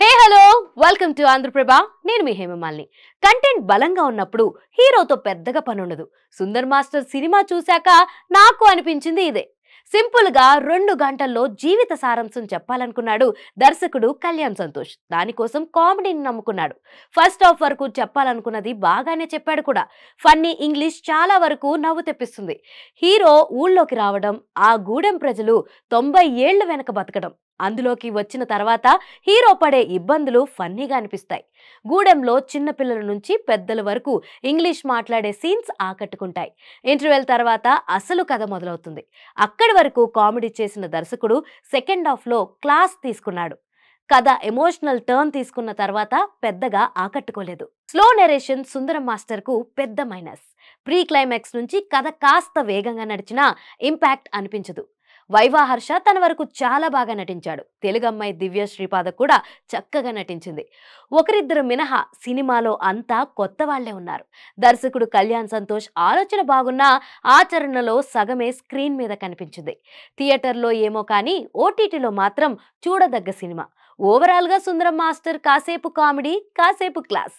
hey hello welcome to Andhra Prabha నేను మీ Hema Malini content బలంగా ఉన్నప్పుడు హీరోతో పెద్దగా పనుండదు సుందర్ మాస్టర్ సినిమా చూశాక నాకు అనిపించింది ఇదే సింపుల్గా రెండు గంటల్లో జీవిత సారాంశం చెప్పాలనుకున్నాడు దర్శకుడు కళ్యాణ్ సంతోష్ దానికోసం కామెడీని నమ్ముకున్నాడు ఫస్ట్ హాఫ్ వరకు చెప్పాలనుకున్నది బాగానే చెప్పాడు కూడా ఫన్నీ ఇంగ్లీష్ చాలా వరకు నవ్వు తెప్పిస్తుంది హీరో ఊళ్ళోకి రావడం ఆ గూడెం ప్రజలు తొంభై ఏళ్లు వెనక బతకడం అందులోకి వచ్చిన తర్వాత హీరో పడే ఇబ్బందులు ఫన్నీగా అనిపిస్తాయి గూడెంలో చిన్నపిల్లల నుంచి పెద్దల వరకు ఇంగ్లీష్ మాట్లాడే సీన్స్ ఆకట్టుకుంటాయి ఇంటర్వెల్ తర్వాత అసలు కథ మొదలవుతుంది అక్కడి వరకు కామెడీ చేసిన దర్శకుడు సెకండ్ హాఫ్లో క్లాస్ తీసుకున్నాడు కథ ఎమోషనల్ టర్న్ తీసుకున్న తర్వాత పెద్దగా ఆకట్టుకోలేదు స్లో నెరేషన్ సుందరం మాస్టర్కు పెద్ద మైనస్ ప్రీ క్లైమాక్స్ నుంచి కథ కాస్త వేగంగా నడిచినా ఇంపాక్ట్ అనిపించదు వైవా హర్ష తన వరకు చాలా బాగా నటించాడు తెలుగు అమ్మాయి దివ్య శ్రీపాద కూడా చక్కగా నటించింది ఒకరిద్దరు మినహా సినిమాలో అంతా కొత్త వాళ్లే ఉన్నారు దర్శకుడు కళ్యాణ్ సంతోష్ ఆలోచన బాగున్నా ఆచరణలో సగమే స్క్రీన్ మీద కనిపించింది థియేటర్లో ఏమో కానీ ఓటీటీలో మాత్రం చూడదగ్గ సినిమా ఓవరాల్గా సుందరం మాస్టర్ కాసేపు కామెడీ కాసేపు క్లాస్